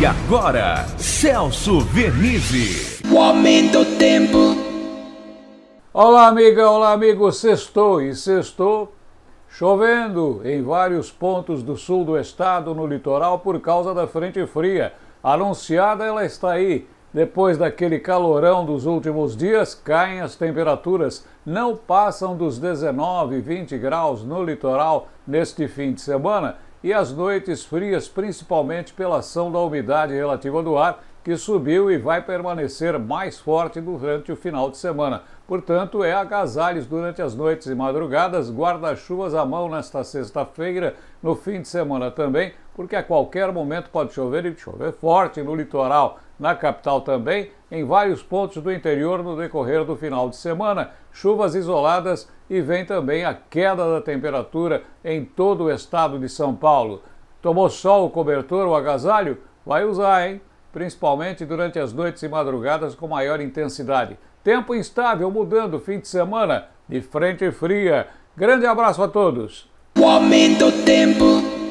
E agora, Celso Vernizzi. O aumento do tempo. Olá, amiga, olá, amigo. Sextou e sextou. Chovendo em vários pontos do sul do estado, no litoral, por causa da frente fria. Anunciada, ela está aí. Depois daquele calorão dos últimos dias, caem as temperaturas. Não passam dos 19, 20 graus no litoral neste fim de semana e as noites frias, principalmente pela ação da umidade relativa do ar, que subiu e vai permanecer mais forte durante o final de semana. Portanto, é agasalhos durante as noites e madrugadas, guarda-chuvas à mão nesta sexta-feira, no fim de semana também, porque a qualquer momento pode chover e chover forte no litoral, na capital também, em vários pontos do interior no decorrer do final de semana. Chuvas isoladas e vem também a queda da temperatura em todo o estado de São Paulo. Tomou sol o cobertor, o agasalho? Vai usar, hein? Principalmente durante as noites e madrugadas com maior intensidade. Tempo instável mudando fim de semana de frente fria. Grande abraço a todos. O aumento do tempo.